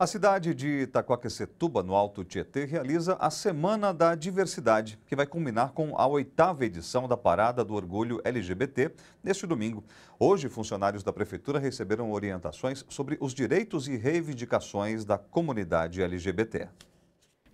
A cidade de Itacoaquecetuba, no Alto Tietê, realiza a Semana da Diversidade, que vai culminar com a oitava edição da Parada do Orgulho LGBT neste domingo. Hoje, funcionários da Prefeitura receberam orientações sobre os direitos e reivindicações da comunidade LGBT.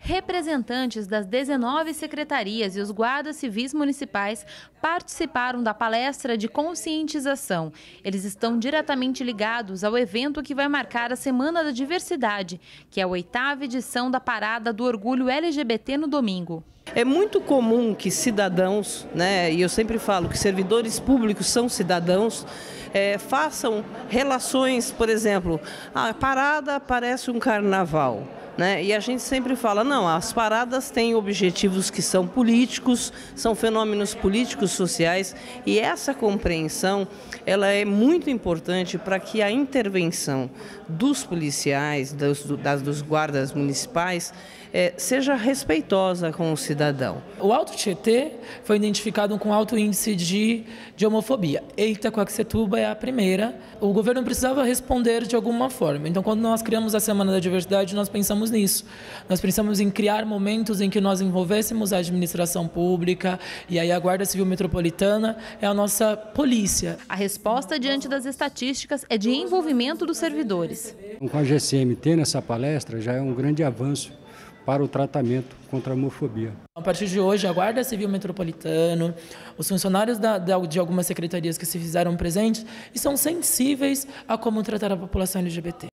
Representantes das 19 secretarias e os guardas civis municipais participaram da palestra de conscientização. Eles estão diretamente ligados ao evento que vai marcar a Semana da Diversidade, que é a oitava edição da Parada do Orgulho LGBT no domingo. É muito comum que cidadãos, né, e eu sempre falo que servidores públicos são cidadãos, é, façam relações, por exemplo, ah, a parada parece um carnaval. Né? E a gente sempre fala, não, as paradas têm objetivos que são políticos, são fenômenos políticos sociais, e essa compreensão ela é muito importante para que a intervenção dos policiais, dos, das, dos guardas municipais, é, seja respeitosa com o cidadão. O Alto Tietê foi identificado com alto índice de, de homofobia. Coaxetuba é a primeira. O governo precisava responder de alguma forma. Então, quando nós criamos a Semana da Diversidade, nós pensamos pensamos nisso. Nós pensamos em criar momentos em que nós envolvêssemos a administração pública e aí a Guarda Civil Metropolitana é a nossa polícia. A resposta diante das estatísticas é de envolvimento dos servidores. Com a GCMT nessa palestra já é um grande avanço para o tratamento contra a homofobia. A partir de hoje, a Guarda Civil Metropolitana, os funcionários da, da, de algumas secretarias que se fizeram presentes, estão sensíveis a como tratar a população LGBT.